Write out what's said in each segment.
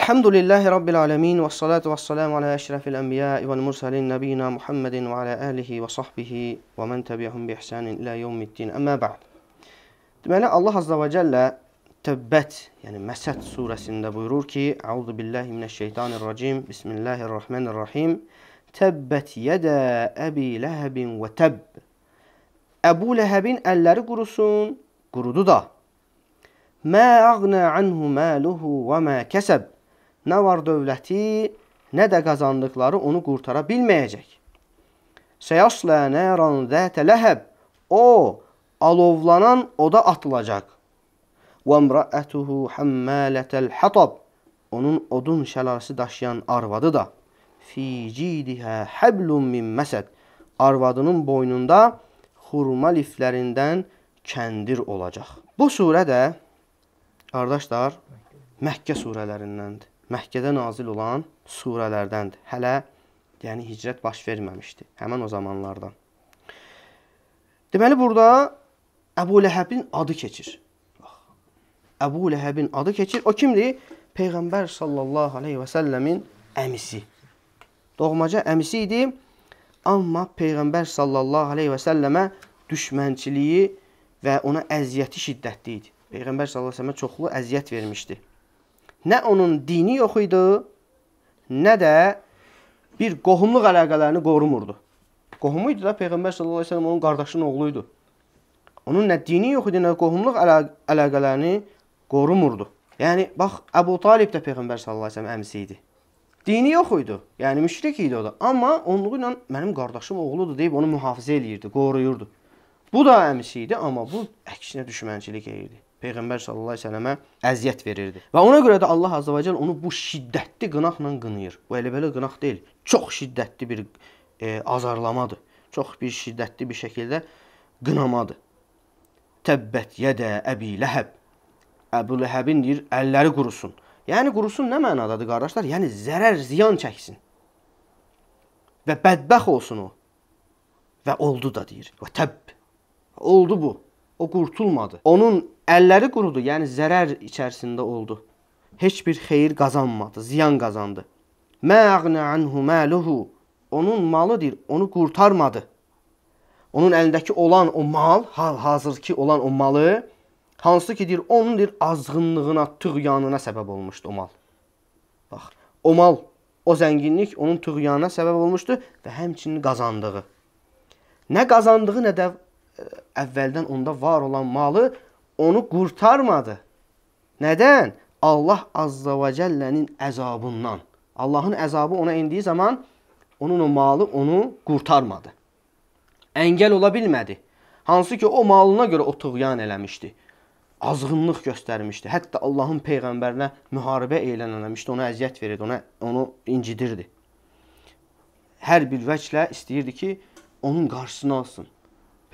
الحمد لله رب العالمين والصلاة والسلام على أشرف الأنبياء والمرسلين نبينا محمد وعلى آله وصحبه ومن تبعهم بإحسان إلى يوم الدين أما بعد دمالا الله عز وجل تبت يعني مسد سورة سندبورور كي أعوذ بالله من الشيطان الرجيم بسم الله الرحمن الرحيم تبت يدا أبي لهب وتب أبو لهب ألر قرسون قردودا ما أغنى عنه ماله وما كسب nə var dövləti, nə də qazandıqları onu qurtara bilməyəcək. Səyaslə nəran zətə ləhəb, o alovlanan oda atılacaq. Və mraətuhu həmmələtəl hətab, onun odun şəlaləsi daşıyan arvadı da fi cidihə həblun min məsəd, arvadının boynunda xurma liflərindən kəndir olacaq. Bu surə də, qardaşlar, Məkkə surələrindəndir. Məkkədə nazil olan surələrdəndir. Hələ yəni hicrət baş verməmişdi həmin o zamanlardan. Deməli burada Əbu Ləhəbin adı keçir. Bax. Əbu Ləhəbin adı keçir. O kimdir? Peyğəmbər sallallahu alayhi və səlləmin əmisi. Doğmaca əmisi idi. Amma Peyğəmbər sallallahu alayhi və səlləmə düşmənçiliyi və ona əziyyəti şiddətli idi. Peyğəmbər sallallahu alayhi və səlləmə çoxlu əziyyət vermişdi. Nə onun dini yox idi, nə də bir qohumluq əlaqələrini qorumurdu. Qohumu idi da Peyğəmbər sallallahu əleyhi və səlləm onun qardaşının oğlu idi. Onun nə dini yox idi, nə qohumluq ələ əlaqələrini qorumurdu. Yəni bax Əbu Talib də Peyğəmbər sallallahu əleyhi və səlləm əmisi idi. Dini yox idi. Yəni müşrik idi o da. Amma onluğu ilə mənim qardaşım oğludur deyib onu mühafizə eləyirdi, qoruyurdu. Bu da əmisi idi, amma bu əksinə düşmənçilik edirdi. Peyğəmbər sallallahu əleyhi və səlləmə əziyyət verirdi. Və ona görə də Allah azza və cəl onu bu şiddətli qınaqla qınayır. Bu elə belə qınaq deyil. Çox şiddətli bir e, azarlamadır. Çox bir şiddətli bir şəkildə qınamadır. Təbbət yədə Əbi Ləhəb. Əbu Ləhəbin deyir, əlləri qurusun. Yəni qurusun nə mənadadır qardaşlar? Yəni zərər, ziyan çəksin. Və bədbəx olsun o. Və oldu da deyir. Və təbb. Oldu bu. O qurtulmadı. Onun əlləri qurudu, yəni zərər içərisində oldu. Heç bir xeyir qazanmadı, ziyan qazandı. Ma'ghna anhu maluhu. Onun malıdır, onu qurtarmadı. Onun əlindəki olan o mal, hazır ki olan o malı, hansı ki deyir, onun deyir azğınlığına, tüğyanına səbəb olmuşdu o mal. Bax, o mal, o zənginlik onun tüğyanına səbəb olmuşdu və həmçinin qazandığı. Nə qazandığı, nə də əvvəldən onda var olan malı onu qurtarmadı. Nədən? Allah Azza və Cəllənin əzabından. Allahın əzabı ona indiyi zaman onun o malı onu qurtarmadı. Əngəl ola bilmədi. Hansı ki o malına görə o tuğyan eləmişdi. Azğınlıq göstərmişdi. Hətta Allahın peyğəmbərinə müharibə elan eləmişdi, ona əziyyət verirdi, ona onu incidirdi. Hər bir vəclə istəyirdi ki, onun qarşısını alsın.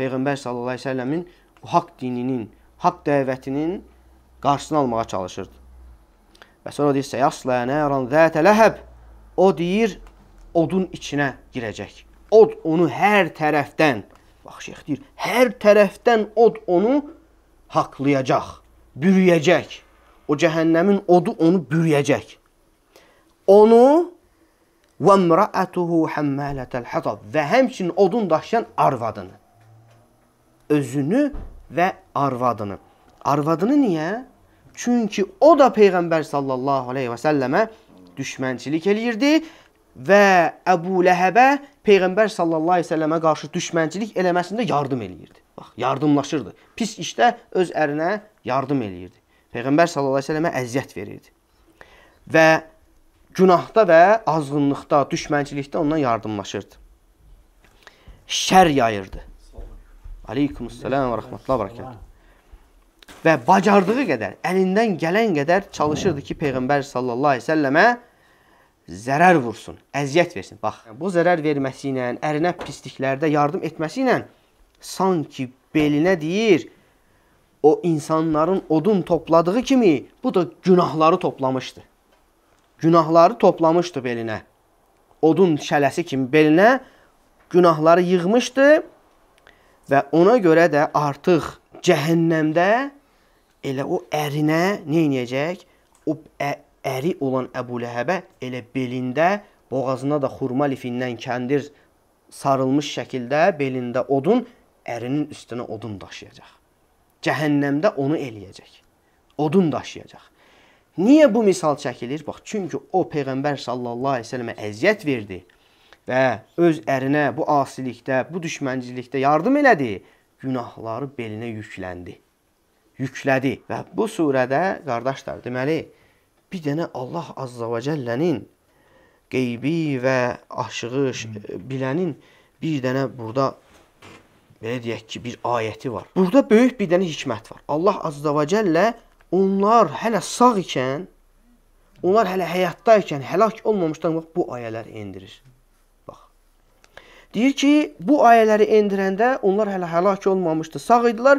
Peyğəmbər sallallahu əleyhi və səlləmin o haqq dininin, haqq dəvətinin qarşısını almağa çalışırdı. Və sonra deyirsə, "Yasla naran zat lahab." O deyir, odun içinə girəcək. Od onu hər tərəfdən, bax şeyx deyir, hər tərəfdən od onu haqlayacaq, bürüyəcək. O cəhənnəmin odu onu bürüyəcək. Onu وَمْرَأَتُهُ حَمَّالَةَ الْحَطَبِ Və həmçinin odun daşıyan arvadını özünü və arvadını. Arvadını niyə? Çünki o da Peyğəmbər sallallahu aleyhi və səlləmə düşmənçilik eləyirdi və Əbu Ləhəbə Peyğəmbər sallallahu aleyhi və səlləmə qarşı düşmənçilik eləməsində yardım eləyirdi. Bax, yardımlaşırdı. Pis işdə öz ərinə yardım eləyirdi. Peyğəmbər sallallahu aleyhi və səlləmə əziyyət verirdi. Və günahda və azğınlıqda, düşmənçilikdə ondan yardımlaşırdı. Şər yayırdı Aleykümselam və rəhmətullah və bərəkatuh. Və bacardığı qədər, əlindən gələn qədər çalışırdı ki, peyğəmbər sallallahu əleyhi və səlləmə zərər vursun, əziyyət versin. Bax, bu zərər verməsi ilə, ərinə pisliklərdə yardım etməsi ilə sanki belinə deyir, o insanların odun topladığı kimi bu da günahları toplamışdı. Günahları toplamışdı belinə. Odun şələsi kimi belinə günahları yığmışdı Və ona görə də artıq cəhənnəmdə elə o ərinə nə edəcək? O ə, əri olan Əbu Ləhəbə elə belində, boğazına da xurma lifindən kəndir sarılmış şəkildə belində odun, ərinin üstünə odun daşıyacaq. Cəhənnəmdə onu eləyəcək. Odun daşıyacaq. Niyə bu misal çəkilir? Bax, çünki o peyğəmbər sallallahu əleyhi və səlləmə əziyyət verdi və öz ərinə bu asilikdə, bu düşməncilikdə yardım elədi, günahları belinə yükləndi. Yüklədi və bu surədə qardaşlar, deməli bir dənə Allah Azza və Cəllənin qeybi və aşığı bilənin bir dənə burada belə deyək ki, bir ayəti var. Burada böyük bir dənə hikmət var. Allah Azza və Cəllə onlar hələ sağ ikən, onlar hələ həyatda ikən, həlak olmamışdan bax bu ayələr endirir. Deyir ki, bu ayələri endirəndə onlar hələ həlak olmamışdı, sağ idilər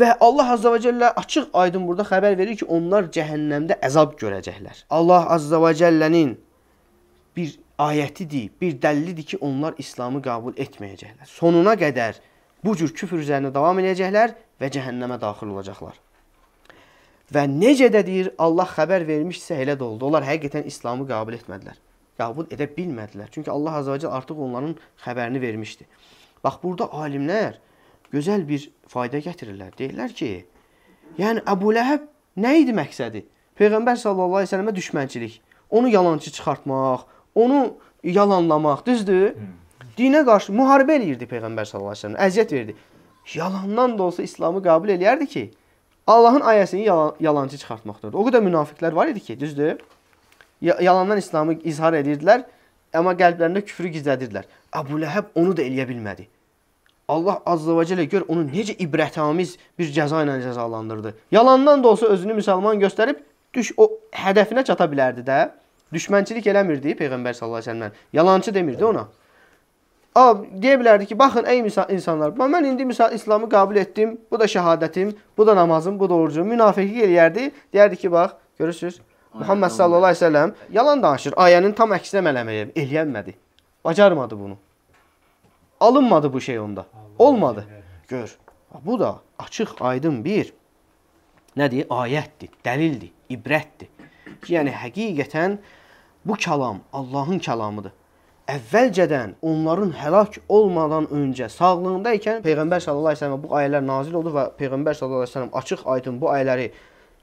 və Allah Azza və Cəllə açıq aydın burada xəbər verir ki, onlar cəhənnəmdə əzab görəcəklər. Allah Azza və Cəllənin bir ayətidir, bir dəlilidir ki, onlar İslamı qəbul etməyəcəklər. Sonuna qədər bu cür küfür üzərində davam edəcəklər və cəhənnəmə daxil olacaqlar. Və necə də deyir, Allah xəbər vermişsə elə də oldu. Onlar həqiqətən İslamı qəbul etmədilər qəbul edə bilmədilər. Çünki Allah Azərbaycan artıq onların xəbərini vermişdi. Bax, burada alimlər gözəl bir fayda gətirirlər. Deyirlər ki, yəni Əbu Ləhəb nə idi məqsədi? Peyğəmbər sallallahu əleyhi və səlləmə düşmənçilik, onu yalançı çıxartmaq, onu yalanlamaq, düzdür? Dinə qarşı müharibə eləyirdi Peyğəmbər sallallahu əleyhi və səlləm, əziyyət verdi. Yalandan da olsa İslamı qəbul eləyərdi ki, Allahın ayəsini yalan, yalançı çıxartmaqdır. O qədər münafiqlər var idi ki, düzdür? yalandan İslamı izhar edirdilər, amma qəlblərində küfrü gizlədirdilər. Əbu Ləhəb onu da eləyə bilmədi. Allah azza və cəllə gör onu necə ibrətamiz bir cəza ilə cəzalandırdı. Yalandan da olsa özünü müsəlman göstərib düş o hədəfinə çata bilərdi də. Düşmənçilik eləmirdi peyğəmbər sallallahu əleyhi və səlləm. Yalançı demirdi ona. A, deyə bilərdi ki, baxın ey insanlar, mən indi misal İslamı qəbul etdim. Bu da şahadətim, bu da namazım, bu da orucum. Münafiqlik eləyərdi. Deyərdi ki, bax, görürsüz? Muhammed sallallahu əleyhi və səlləm yalan danışır. Ayənin tam əksinə mələməyə eləyənmədi. Bacarmadı bunu. Alınmadı bu şey onda. Olmadı. Gör. Bu da açıq, aydın bir nədir? Ayətdir, dəlildir, ibrətdir. Yəni həqiqətən bu kəlam Allahın kəlamıdır. Əvvəlcədən onların həlak olmadan öncə sağlığında ikən Peyğəmbər sallallahu əleyhi və səlləmə bu ayələr nazil oldu və Peyğəmbər sallallahu əleyhi və səlləm açıq, aydın bu ayələri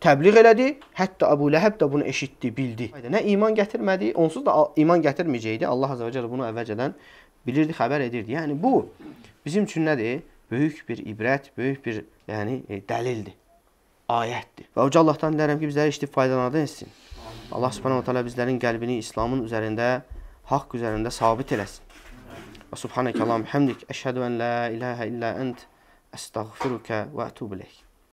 təbliğ elədi. Hətta Əbu Ləhəb də bunu eşitdi, bildi. Nə iman gətirmədi, onsuz da iman gətirməyəcəkdi. Allah Azza və Cəllə bunu əvvəlcədən bilirdi, xəbər edirdi. Yəni bu bizim üçün nədir? Böyük bir ibrət, böyük bir yəni e, dəlildir. Ayətdir. Və uca Allahdan dilərəm ki, bizləri eşidib faydalanadın etsin. Allah Subhanahu taala bizlərin qəlbini İslamın üzərində, haqq üzərində sabit eləsin. Və subhanəkəllam hamdik, əşhədu an la ilaha illa ent, əstəğfiruka və ətubu ileyk.